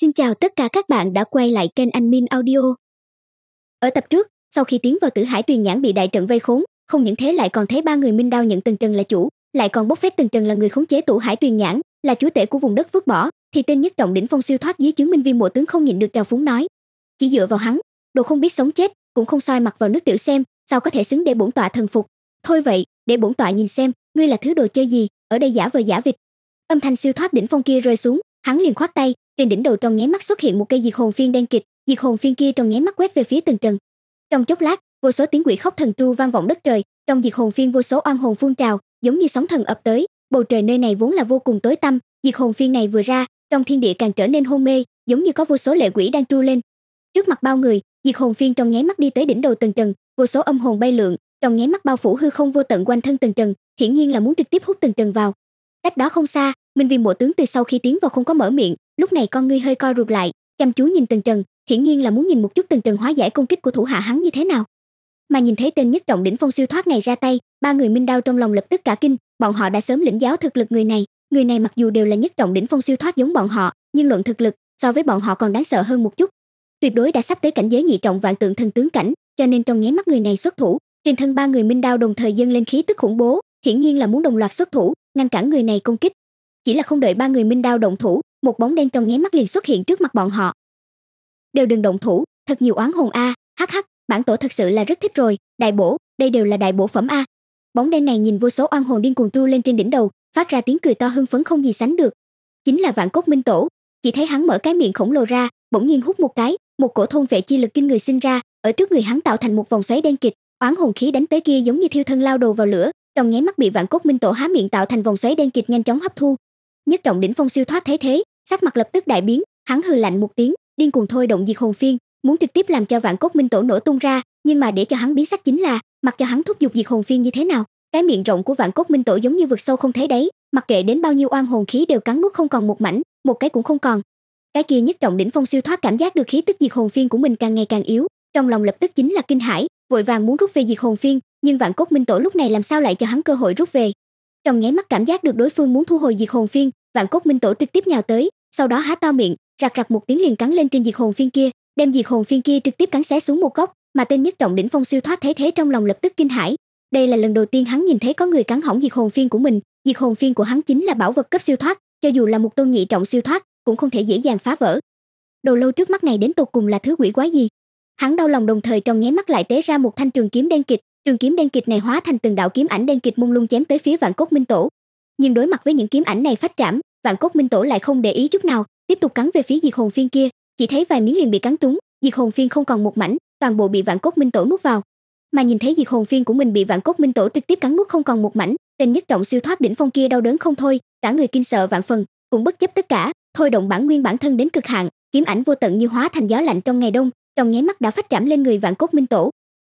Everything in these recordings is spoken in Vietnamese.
Xin chào tất cả các bạn đã quay lại kênh Anh Min Audio. Ở tập trước, sau khi tiến vào Tử Hải Tuyền Nhãn bị đại trận vây khốn, không những thế lại còn thấy ba người Minh Đao nhận Tần Trần là chủ, lại còn bốc phép Tần Trần là người khống chế Tử Hải Tuyền Nhãn, là chủ tể của vùng đất vứt bỏ, thì tên nhất trọng đỉnh phong siêu thoát dưới chứng minh viên mộ tướng không nhịn được trào phúng nói: "Chỉ dựa vào hắn, đồ không biết sống chết, cũng không soi mặt vào nước tiểu xem, sao có thể xứng để bổn tọa thần phục? Thôi vậy, để bổn tọa nhìn xem, ngươi là thứ đồ chơi gì, ở đây giả vờ giả vịt." Âm thanh siêu thoát đỉnh phong kia rơi xuống, hắn liền khoát tay, trên đỉnh đầu trong nháy mắt xuất hiện một cây diệt hồn phiên đen kịch diệt hồn phiên kia trong nháy mắt quét về phía từng trần trong chốc lát vô số tiếng quỷ khóc thần tru vang vọng đất trời trong diệt hồn phiên vô số oan hồn phun trào giống như sóng thần ập tới bầu trời nơi này vốn là vô cùng tối tăm diệt hồn phiên này vừa ra trong thiên địa càng trở nên hôn mê giống như có vô số lệ quỷ đang tru lên trước mặt bao người diệt hồn phiên trong nháy mắt đi tới đỉnh đầu từng trần vô số âm hồn bay lượn trong nháy mắt bao phủ hư không vô tận quanh thân từng trần hiển nhiên là muốn trực tiếp hút từng trần vào cách đó không xa minh viên bộ tướng từ sau khi tiến vào không có mở miệng lúc này con ngươi hơi co rụt lại chăm chú nhìn tần trần hiển nhiên là muốn nhìn một chút tần trần hóa giải công kích của thủ hạ hắn như thế nào mà nhìn thấy tên nhất trọng đỉnh phong siêu thoát này ra tay ba người minh đao trong lòng lập tức cả kinh bọn họ đã sớm lĩnh giáo thực lực người này người này mặc dù đều là nhất trọng đỉnh phong siêu thoát giống bọn họ nhưng luận thực lực so với bọn họ còn đáng sợ hơn một chút tuyệt đối đã sắp tới cảnh giới nhị trọng vạn tượng thần tướng cảnh cho nên trong nháy mắt người này xuất thủ trên thân ba người minh đao đồng thời dâng lên khí tức khủng bố hiển nhiên là muốn đồng loạt xuất thủ ngăn cản người này công kích chỉ là không đợi ba người minh đao động thủ một bóng đen trong nháy mắt liền xuất hiện trước mặt bọn họ đều đừng động thủ thật nhiều oán hồn a hắc hắc bản tổ thật sự là rất thích rồi đại bổ đây đều là đại bổ phẩm a bóng đen này nhìn vô số oan hồn điên cuồng tu lên trên đỉnh đầu phát ra tiếng cười to hưng phấn không gì sánh được chính là vạn cốt minh tổ chỉ thấy hắn mở cái miệng khổng lồ ra bỗng nhiên hút một cái một cổ thôn vệ chi lực kinh người sinh ra ở trước người hắn tạo thành một vòng xoáy đen kịch oán hồn khí đánh tới kia giống như thiêu thân lao đầu vào lửa trong nháy mắt bị vạn cốt minh tổ há miệng tạo thành vòng xoáy đen kịch nhanh chóng hấp thu nhất trọng đỉnh phong siêu thoát thế thế sắc mặt lập tức đại biến hắn hừ lạnh một tiếng điên cuồng thôi động diệt hồn phiên muốn trực tiếp làm cho vạn cốt minh tổ nổ tung ra nhưng mà để cho hắn biến sắc chính là mặc cho hắn thúc giục diệt hồn phiên như thế nào cái miệng rộng của vạn cốt minh tổ giống như vực sâu không thấy đấy mặc kệ đến bao nhiêu oan hồn khí đều cắn nuốt không còn một mảnh một cái cũng không còn cái kia nhất trọng đỉnh phong siêu thoát cảm giác được khí tức diệt hồn phiên của mình càng ngày càng yếu trong lòng lập tức chính là kinh hãi vội vàng muốn rút về diệt hồn phiên nhưng vạn cốt minh tổ lúc này làm sao lại cho hắn cơ hội rút về trong nháy mắt cảm giác được đối phương muốn thu hồi diệt hồn phiên vạn cốt minh tổ trực tiếp nhào tới sau đó há to miệng rạc rạc một tiếng liền cắn lên trên diệt hồn phiên kia đem diệt hồn phiên kia trực tiếp cắn xé xuống một góc mà tên nhất trọng đỉnh phong siêu thoát thế thế trong lòng lập tức kinh hãi đây là lần đầu tiên hắn nhìn thấy có người cắn hỏng diệt hồn phiên của mình diệt hồn phiên của hắn chính là bảo vật cấp siêu thoát cho dù là một tôn nhị trọng siêu thoát cũng không thể dễ dàng phá vỡ đồ lâu trước mắt này đến tột cùng là thứ quỷ quái gì hắn đau lòng đồng thời trong nháy mắt lại tế ra một thanh trường kiếm đen kịt, trường kiếm đen kịt này hóa thành từng đạo kiếm ảnh đen kịt mông lung chém tới phía vạn cốt minh tổ nhưng đối mặt với những kiếm ảnh này phát trảm vạn cốt minh tổ lại không để ý chút nào tiếp tục cắn về phía diệt hồn phiên kia chỉ thấy vài miếng liền bị cắn trúng diệt hồn phiên không còn một mảnh toàn bộ bị vạn cốt minh tổ nuốt vào mà nhìn thấy diệt hồn phiên của mình bị vạn cốt minh tổ trực tiếp cắn nuốt không còn một mảnh tên nhất trọng siêu thoát đỉnh phong kia đau đớn không thôi cả người kinh sợ vạn phần cũng bất chấp tất cả thôi động bản nguyên bản thân đến cực hạn kiếm ảnh vô tận như hóa thành gió lạnh trong ngày đông trong nháy mắt đã phát trảm lên người vạn cốt minh tổ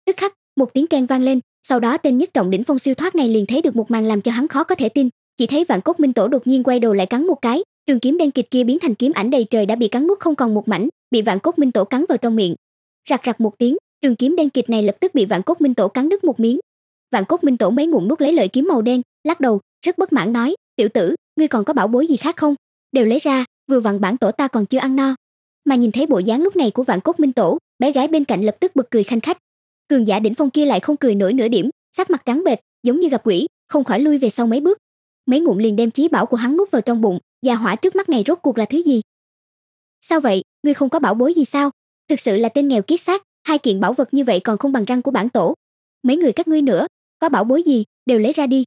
tức khắc một tiếng keng vang lên sau đó tên nhất trọng đỉnh phong siêu thoát này liền thấy được một màn làm cho hắn khó có thể tin chỉ thấy vạn cốt minh tổ đột nhiên quay đầu lại cắn một cái trường kiếm đen kịt kia biến thành kiếm ảnh đầy trời đã bị cắn nuốt không còn một mảnh bị vạn cốt minh tổ cắn vào trong miệng rạc rạc một tiếng trường kiếm đen kịt này lập tức bị vạn cốt minh tổ cắn đứt một miếng vạn cốt minh tổ mấy ngụm nuốt lấy lợi kiếm màu đen lắc đầu rất bất mãn nói tiểu tử ngươi còn có bảo bối gì khác không đều lấy ra vừa vặn bản tổ ta còn chưa ăn no mà nhìn thấy bộ dáng lúc này của vạn cốt minh tổ bé gái bên cạnh lập tức bật cười khanh khách cường giả đỉnh phong kia lại không cười nổi nửa điểm sắc mặt trắng bệch giống như gặp quỷ không khỏi lui về sau mấy bước mấy ngụm liền đem chí bảo của hắn nuốt vào trong bụng và hỏa trước mắt này rốt cuộc là thứ gì sao vậy ngươi không có bảo bối gì sao thực sự là tên nghèo kiết xác hai kiện bảo vật như vậy còn không bằng răng của bản tổ mấy người các ngươi nữa có bảo bối gì đều lấy ra đi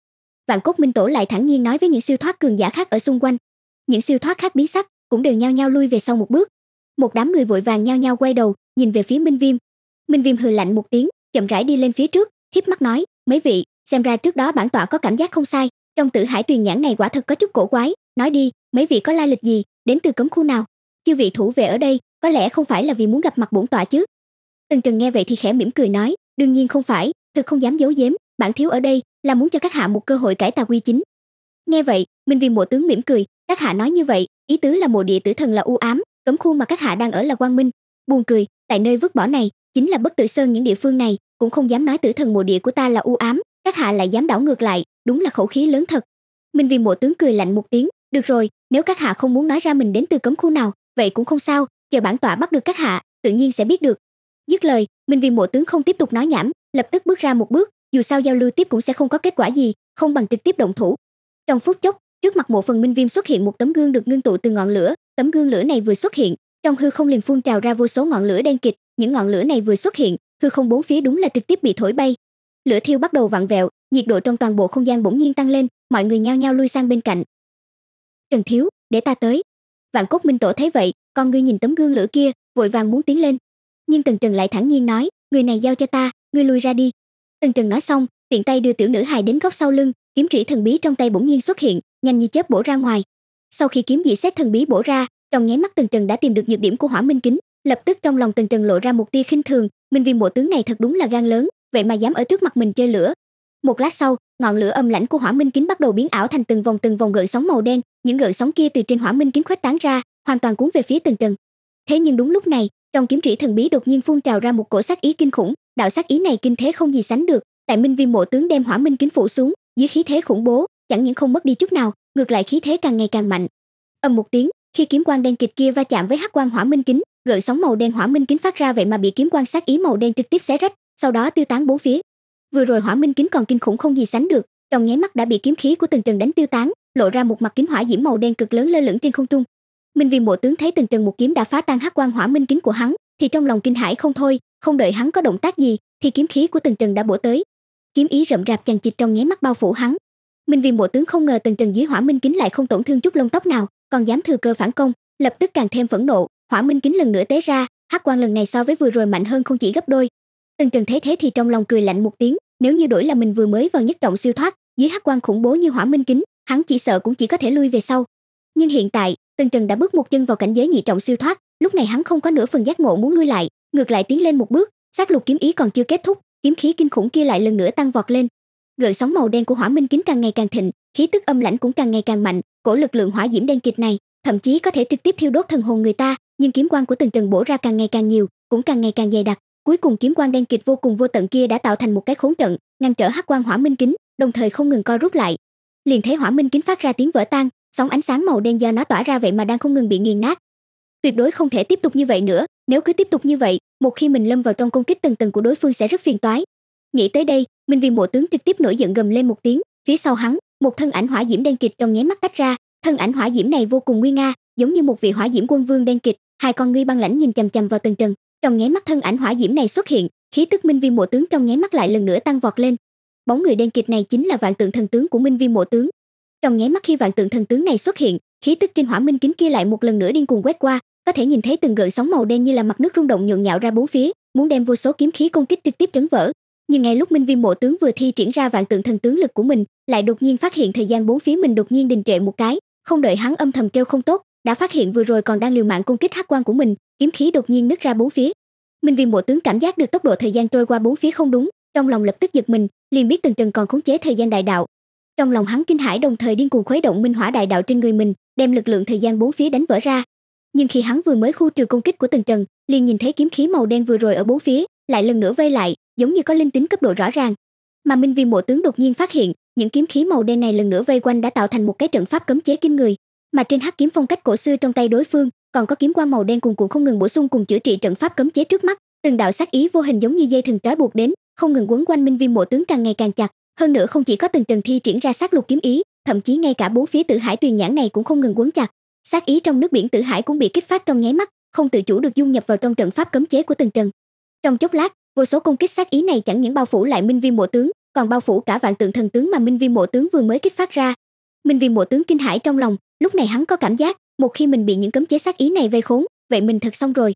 vạn cốt minh tổ lại thản nhiên nói với những siêu thoát cường giả khác ở xung quanh những siêu thoát khác biến sắc cũng đều nhao nhao lui về sau một bước một đám người vội vàng nhao nhao quay đầu nhìn về phía minh viêm minh viêm hừ lạnh một tiếng chậm rãi đi lên phía trước híp mắt nói mấy vị xem ra trước đó bản tọa có cảm giác không sai trong tử hải truyền nhãn này quả thật có chút cổ quái nói đi mấy vị có lai lịch gì đến từ cấm khu nào chư vị thủ vệ ở đây có lẽ không phải là vì muốn gặp mặt bổn tọa chứ tần trần nghe vậy thì khẽ mỉm cười nói đương nhiên không phải thực không dám giấu giếm bản thiếu ở đây là muốn cho các hạ một cơ hội cải tà quy chính nghe vậy minh viên mộ tướng mỉm cười các hạ nói như vậy ý tứ là mộ địa tử thần là u ám cấm khu mà các hạ đang ở là quang minh buồn cười tại nơi vứt bỏ này chính là bất tử sơn những địa phương này cũng không dám nói tử thần mộ địa của ta là u ám các hạ lại dám đảo ngược lại đúng là khẩu khí lớn thật minh viên bộ tướng cười lạnh một tiếng được rồi nếu các hạ không muốn nói ra mình đến từ cấm khu nào vậy cũng không sao chờ bản tọa bắt được các hạ tự nhiên sẽ biết được dứt lời minh viên bộ tướng không tiếp tục nói nhảm lập tức bước ra một bước dù sao giao lưu tiếp cũng sẽ không có kết quả gì không bằng trực tiếp động thủ trong phút chốc trước mặt mộ phần minh viêm xuất hiện một tấm gương được ngưng tụ từ ngọn lửa tấm gương lửa này vừa xuất hiện trong hư không liền phun trào ra vô số ngọn lửa đen kịt. những ngọn lửa này vừa xuất hiện hư không bốn phía đúng là trực tiếp bị thổi bay lửa thiêu bắt đầu vặn vẹo nhiệt độ trong toàn bộ không gian bỗng nhiên tăng lên mọi người nhao nhao lui sang bên cạnh trần thiếu để ta tới vạn cốt minh tổ thấy vậy con ngươi nhìn tấm gương lửa kia vội vàng muốn tiến lên nhưng tần trần lại thẳng nhiên nói người này giao cho ta ngươi lui ra đi tần trần nói xong tiện tay đưa tiểu nữ hài đến góc sau lưng kiếm chỉ thần bí trong tay bỗng nhiên xuất hiện nhanh như chớp bổ ra ngoài sau khi kiếm dị xét thần bí bổ ra trong nháy mắt tần trần đã tìm được nhược điểm của hỏa minh kính lập tức trong lòng tần trần lộ ra một tia khinh thường minh viên bộ tướng này thật đúng là gan lớn vậy mà dám ở trước mặt mình chơi lửa một lát sau ngọn lửa âm lãnh của hỏa minh kính bắt đầu biến ảo thành từng vòng từng vòng gợn sóng màu đen những gợn sóng kia từ trên hỏa minh kính khuếch tán ra hoàn toàn cuốn về phía từng trần thế nhưng đúng lúc này trong kiếm trĩ thần bí đột nhiên phun trào ra một cổ sát ý kinh khủng đạo sát ý này kinh thế không gì sánh được tại minh viêm mộ tướng đem hỏa minh kính phủ xuống dưới khí thế khủng bố chẳng những không mất đi chút nào ngược lại khí thế càng ngày càng mạnh âm một tiếng khi kiếm quang đen kịch kia va chạm với hắc quang hỏa minh kính gợn sóng màu đen hỏa minh kính phát ra vậy mà bị kiếm quang sát ý màu đen trực tiếp xé rách sau đó tiêu tán bốn phía vừa rồi hỏa minh kính còn kinh khủng không gì sánh được trong nháy mắt đã bị kiếm khí của từng trần đánh tiêu tán lộ ra một mặt kiếm hỏa diễm màu đen cực lớn lơ lửng trên không trung minh viên bộ tướng thấy từng trần một kiếm đã phá tan hắc quan hỏa minh kính của hắn thì trong lòng kinh hãi không thôi không đợi hắn có động tác gì thì kiếm khí của từng trần đã bổ tới kiếm ý rậm rạp chằng chịt trong nháy mắt bao phủ hắn minh viên bộ tướng không ngờ từng trần dưới hỏa minh kính lại không tổn thương chút lông tóc nào còn dám thừa cơ phản công lập tức càng thêm phẫn nộ hỏa minh kính lần nữa té ra hắc quan lần này so với vừa rồi mạnh hơn không chỉ gấp đôi từng trần thấy thế thì trong lòng cười lạnh một tiếng nếu như đổi là mình vừa mới vào nhất trọng siêu thoát dưới hắc quan khủng bố như hỏa minh kính hắn chỉ sợ cũng chỉ có thể lui về sau nhưng hiện tại tần trần đã bước một chân vào cảnh giới nhị trọng siêu thoát lúc này hắn không có nửa phần giác ngộ muốn lui lại ngược lại tiến lên một bước sát lục kiếm ý còn chưa kết thúc kiếm khí kinh khủng kia lại lần nữa tăng vọt lên gợn sóng màu đen của hỏa minh kính càng ngày càng thịnh khí tức âm lãnh cũng càng ngày càng mạnh cổ lực lượng hỏa diễm đen kịt này thậm chí có thể trực tiếp thiêu đốt thần hồn người ta nhưng kiếm quan của tần trần bổ ra càng ngày càng nhiều cũng càng ngày càng dày đặc cuối cùng kiếm quang đen kịt vô cùng vô tận kia đã tạo thành một cái khốn trận ngăn trở hắc quang hỏa minh kính đồng thời không ngừng co rút lại liền thấy hỏa minh kính phát ra tiếng vỡ tan sóng ánh sáng màu đen do nó tỏa ra vậy mà đang không ngừng bị nghiền nát tuyệt đối không thể tiếp tục như vậy nữa nếu cứ tiếp tục như vậy một khi mình lâm vào trong công kích từng tầng của đối phương sẽ rất phiền toái nghĩ tới đây minh viên mộ tướng trực tiếp nổi giận gầm lên một tiếng phía sau hắn một thân ảnh hỏa diễm đen kịt trong nháy mắt tách ra thân ảnh hỏa diễm này vô cùng nguy nga giống như một vị hỏa diễm quân vương đen kịt hai con ngươi băng lãnh nhìn chằm chằm vào từng trần trong nháy mắt thân ảnh hỏa diễm này xuất hiện, khí tức Minh Viêm Mộ tướng trong nháy mắt lại lần nữa tăng vọt lên. Bóng người đen kịt này chính là Vạn Tượng Thần tướng của Minh Viêm Mộ tướng. Trong nháy mắt khi Vạn Tượng Thần tướng này xuất hiện, khí tức trên hỏa minh kính kia lại một lần nữa điên cuồng quét qua, có thể nhìn thấy từng gợn sóng màu đen như là mặt nước rung động nhộn nhạo ra bốn phía, muốn đem vô số kiếm khí công kích trực tiếp trấn vỡ. Nhưng ngay lúc Minh Viêm Mộ tướng vừa thi triển ra Vạn Tượng Thần tướng lực của mình, lại đột nhiên phát hiện thời gian bốn phía mình đột nhiên đình trệ một cái, không đợi hắn âm thầm kêu không tốt, đã phát hiện vừa rồi còn đang liều mạng công kích hắc quan của mình, kiếm khí đột nhiên nứt ra bốn phía. Minh Viên Bộ tướng cảm giác được tốc độ thời gian trôi qua bốn phía không đúng, trong lòng lập tức giật mình, liền biết Tần Trần còn khống chế thời gian đại đạo. Trong lòng hắn kinh hãi đồng thời điên cuồng khuấy động minh hỏa đại đạo trên người mình, đem lực lượng thời gian bốn phía đánh vỡ ra. Nhưng khi hắn vừa mới khu trừ công kích của Tần Trần, liền nhìn thấy kiếm khí màu đen vừa rồi ở bốn phía, lại lần nữa vây lại, giống như có linh tính cấp độ rõ ràng. Mà Minh Viên Bộ tướng đột nhiên phát hiện, những kiếm khí màu đen này lần nữa vây quanh đã tạo thành một cái trận pháp cấm chế kinh người, mà trên hắc kiếm phong cách cổ xưa trong tay đối phương còn có kiếm quang màu đen cùng cuộn không ngừng bổ sung cùng chữa trị trận pháp cấm chế trước mắt từng đạo sát ý vô hình giống như dây thừng trói buộc đến không ngừng quấn quanh minh viêm mộ tướng càng ngày càng chặt hơn nữa không chỉ có từng trần thi triển ra sát lục kiếm ý thậm chí ngay cả bốn phía tử hải tuyền nhãn này cũng không ngừng quấn chặt sát ý trong nước biển tử hải cũng bị kích phát trong nháy mắt không tự chủ được dung nhập vào trong trận pháp cấm chế của từng trần trong chốc lát vô số công kích sát ý này chẳng những bao phủ lại minh viêm mộ tướng còn bao phủ cả vạn tượng thần tướng mà minh viêm mộ tướng vừa mới kích phát ra minh viêm mộ tướng kinh hãi trong lòng lúc này hắn có cảm giác một khi mình bị những cấm chế sát ý này vây khốn vậy mình thật xong rồi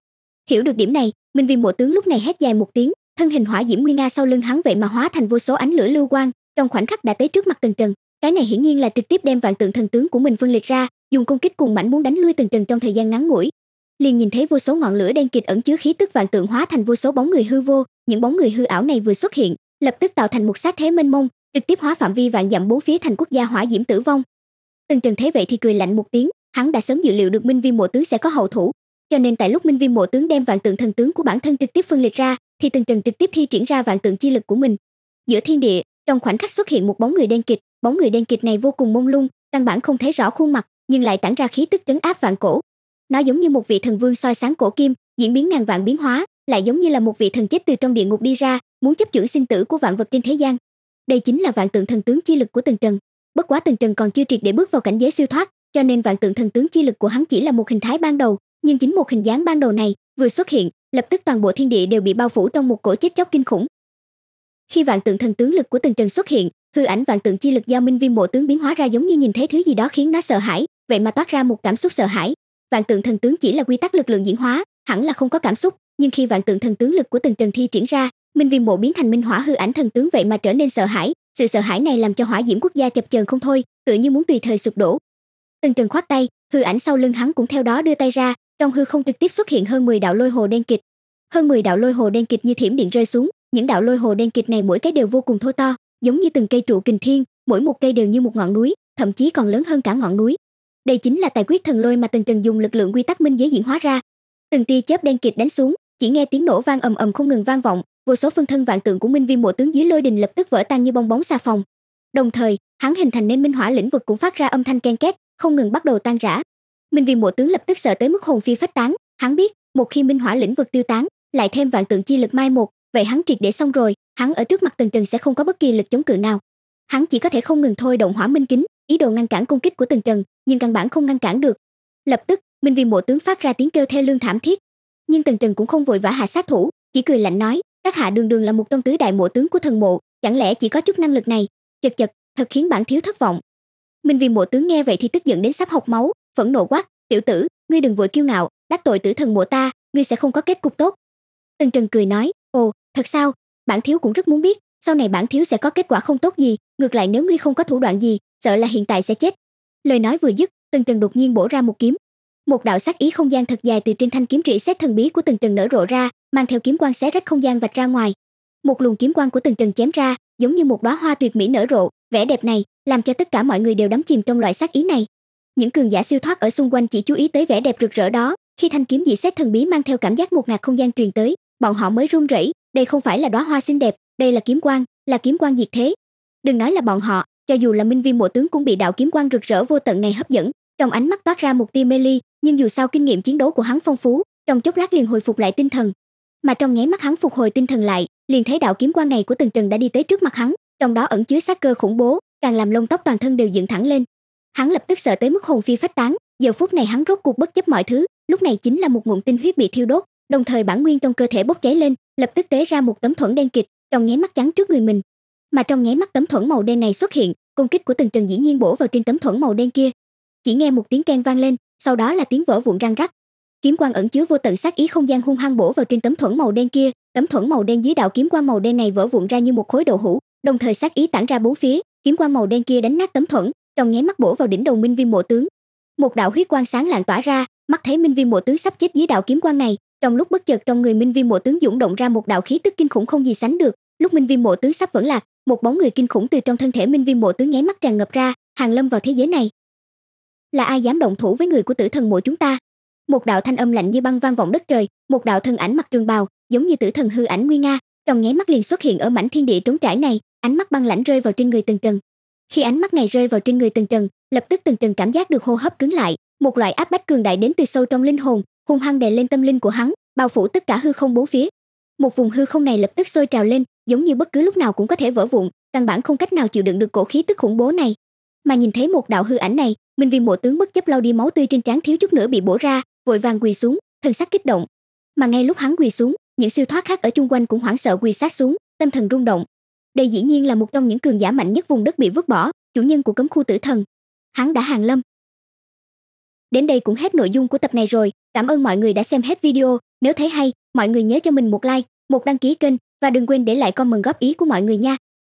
hiểu được điểm này minh viên mộ tướng lúc này hét dài một tiếng thân hình hỏa diễm nguyên nga sau lưng hắn vậy mà hóa thành vô số ánh lửa lưu quang trong khoảnh khắc đã tới trước mặt tần trần cái này hiển nhiên là trực tiếp đem vạn tượng thần tướng của mình phân liệt ra dùng công kích cùng mảnh muốn đánh lui tần trần trong thời gian ngắn ngủi liền nhìn thấy vô số ngọn lửa đen kịt ẩn chứa khí tức vạn tượng hóa thành vô số bóng người hư vô những bóng người hư ảo này vừa xuất hiện lập tức tạo thành một sát thế mênh mông trực tiếp hóa phạm vi vạn dặm bốn phía thành quốc gia hỏa diễm tử vong Tần Trần thấy vậy thì cười lạnh một tiếng, hắn đã sớm dự liệu được Minh Viêm Mộ Tướng sẽ có hậu thủ, cho nên tại lúc Minh Viêm Mộ Tướng đem vạn tượng thần tướng của bản thân trực tiếp phân liệt ra, thì Tần Trần trực tiếp thi triển ra vạn tượng chi lực của mình. Giữa thiên địa, trong khoảnh khắc xuất hiện một bóng người đen kịt, bóng người đen kịt này vô cùng mông lung, căn bản không thấy rõ khuôn mặt, nhưng lại tản ra khí tức trấn áp vạn cổ. Nó giống như một vị thần vương soi sáng cổ kim, diễn biến ngàn vạn biến hóa, lại giống như là một vị thần chết từ trong địa ngục đi ra, muốn chấp chưởng sinh tử của vạn vật trên thế gian. Đây chính là vạn tượng thần tướng chi lực của Tần Trần bất quá tần trần còn chưa triệt để bước vào cảnh giới siêu thoát cho nên vạn tượng thần tướng chi lực của hắn chỉ là một hình thái ban đầu nhưng chính một hình dáng ban đầu này vừa xuất hiện lập tức toàn bộ thiên địa đều bị bao phủ trong một cổ chết chóc kinh khủng khi vạn tượng thần tướng lực của tần trần xuất hiện hư ảnh vạn tượng chi lực do minh viên bộ tướng biến hóa ra giống như nhìn thấy thứ gì đó khiến nó sợ hãi vậy mà toát ra một cảm xúc sợ hãi vạn tượng thần tướng chỉ là quy tắc lực lượng diễn hóa hẳn là không có cảm xúc nhưng khi vạn tượng thần tướng lực của tần trần thi triển ra minh viên bộ biến thành minh hỏa hư ảnh thần tướng vậy mà trở nên sợ hãi sự sợ hãi này làm cho hỏa diễm quốc gia chập chờn không thôi, tự như muốn tùy thời sụp đổ. Tần trần khoát tay, hư ảnh sau lưng hắn cũng theo đó đưa tay ra, trong hư không trực tiếp xuất hiện hơn 10 đạo lôi hồ đen kịch. Hơn 10 đạo lôi hồ đen kịch như thiểm điện rơi xuống, những đạo lôi hồ đen kịch này mỗi cái đều vô cùng thô to, giống như từng cây trụ kình thiên, mỗi một cây đều như một ngọn núi, thậm chí còn lớn hơn cả ngọn núi. Đây chính là tài quyết thần lôi mà Tần Trần dùng lực lượng quy tắc minh giới diễn hóa ra. Từng tia chớp đen kịt đánh xuống, chỉ nghe tiếng nổ vang ầm ầm không ngừng vang vọng, vô số phân thân vạn tượng của minh viêm mộ tướng dưới lôi đình lập tức vỡ tan như bong bóng xà phòng đồng thời hắn hình thành nên minh hỏa lĩnh vực cũng phát ra âm thanh ken két không ngừng bắt đầu tan rã minh viêm mộ tướng lập tức sợ tới mức hồn phi phách tán hắn biết một khi minh hỏa lĩnh vực tiêu tán lại thêm vạn tượng chi lực mai một vậy hắn triệt để xong rồi hắn ở trước mặt tần trần sẽ không có bất kỳ lực chống cự nào hắn chỉ có thể không ngừng thôi động hỏa minh kính ý đồ ngăn cản công kích của tần trần nhưng căn bản không ngăn cản được lập tức minh viêm mộ tướng phát ra tiếng kêu thê lương thảm thiết nhưng tần trần cũng không vội vã hạ sát thủ chỉ cười lạnh nói các hạ đường đường là một trong tứ đại mộ tướng của thần mộ chẳng lẽ chỉ có chút năng lực này chật chật thật khiến bản thiếu thất vọng minh viên mộ tướng nghe vậy thì tức giận đến sắp học máu phẫn nộ quát tiểu tử ngươi đừng vội kiêu ngạo đắc tội tử thần mộ ta ngươi sẽ không có kết cục tốt tần trần cười nói ồ thật sao bản thiếu cũng rất muốn biết sau này bản thiếu sẽ có kết quả không tốt gì ngược lại nếu ngươi không có thủ đoạn gì sợ là hiện tại sẽ chết lời nói vừa dứt tần trần đột nhiên bổ ra một kiếm một đạo sắc ý không gian thật dài từ trên thanh kiếm trị xét thần bí của từng trần nở rộ ra mang theo kiếm quan xé rách không gian vạch ra ngoài một luồng kiếm quan của từng trần chém ra giống như một đóa hoa tuyệt mỹ nở rộ vẻ đẹp này làm cho tất cả mọi người đều đắm chìm trong loại sắc ý này những cường giả siêu thoát ở xung quanh chỉ chú ý tới vẻ đẹp rực rỡ đó khi thanh kiếm dị xét thần bí mang theo cảm giác ngột ngạt không gian truyền tới bọn họ mới run rẩy đây không phải là đóa hoa xinh đẹp đây là kiếm quan là kiếm quan diệt thế đừng nói là bọn họ cho dù là minh viên bộ tướng cũng bị đạo kiếm quan rực rỡ vô tận này hấp dẫn trong ánh mắt toát ra một tia mê ly nhưng dù sao kinh nghiệm chiến đấu của hắn phong phú trong chốc lát liền hồi phục lại tinh thần mà trong nháy mắt hắn phục hồi tinh thần lại liền thấy đạo kiếm quan này của tần trần đã đi tới trước mặt hắn trong đó ẩn chứa sát cơ khủng bố càng làm lông tóc toàn thân đều dựng thẳng lên hắn lập tức sợ tới mức hồn phi phách tán giờ phút này hắn rốt cuộc bất chấp mọi thứ lúc này chính là một nguồn tinh huyết bị thiêu đốt đồng thời bản nguyên trong cơ thể bốc cháy lên lập tức tế ra một tấm thuẫn đen kịch trong nháy mắt chắn trước người mình mà trong nháy mắt tấm thuẫn màu đen này xuất hiện công kích của tần trần dĩ nhiên bổ vào trên tấm thuẫn màu đen kia chỉ nghe một tiếng keng vang lên sau đó là tiếng vỡ vụn răng rắc kiếm quang ẩn chứa vô tận sát ý không gian hung hăng bổ vào trên tấm thuẫn màu đen kia tấm thuẫn màu đen dưới đạo kiếm quang màu đen này vỡ vụn ra như một khối đậu hũ đồng thời sát ý tản ra bốn phía kiếm quang màu đen kia đánh nát tấm thuẫn trong nháy mắt bổ vào đỉnh đầu minh viêm mộ tướng một đạo huyết quang sáng lạn tỏa ra mắt thấy minh viêm mộ tướng sắp chết dưới đạo kiếm quang này trong lúc bất chợt trong người minh viêm mộ tướng dũng động ra một đạo khí tức kinh khủng không gì sánh được lúc minh viêm mộ tướng sắp vẫn lạc một bóng người kinh khủng từ trong thân thể minh viêm mộ tướng nháy mắt tràn ngập ra hàng lâm vào thế giới này là ai dám động thủ với người của tử thần mộ chúng ta một đạo thanh âm lạnh như băng vang vọng đất trời một đạo thân ảnh mặc trường bào giống như tử thần hư ảnh nguy nga trong nháy mắt liền xuất hiện ở mảnh thiên địa trống trải này ánh mắt băng lãnh rơi vào trên người từng trần khi ánh mắt này rơi vào trên người từng trần lập tức từng trần cảm giác được hô hấp cứng lại một loại áp bách cường đại đến từ sâu trong linh hồn hung hăng đè lên tâm linh của hắn bao phủ tất cả hư không bốn phía một vùng hư không này lập tức sôi trào lên giống như bất cứ lúc nào cũng có thể vỡ vụn căn bản không cách nào chịu đựng được cổ khí tức khủng bố này mà nhìn thấy một đạo hư ảnh này minh viên bộ tướng bất chấp lau đi máu tươi trên trán thiếu chút nữa bị bổ ra vội vàng quỳ xuống thân sắc kích động mà ngay lúc hắn quỳ xuống những siêu thoát khác ở chung quanh cũng hoảng sợ quỳ sát xuống tâm thần rung động đây dĩ nhiên là một trong những cường giả mạnh nhất vùng đất bị vứt bỏ chủ nhân của cấm khu tử thần hắn đã hàng lâm đến đây cũng hết nội dung của tập này rồi cảm ơn mọi người đã xem hết video nếu thấy hay mọi người nhớ cho mình một like một đăng ký kênh và đừng quên để lại comment góp ý của mọi người nha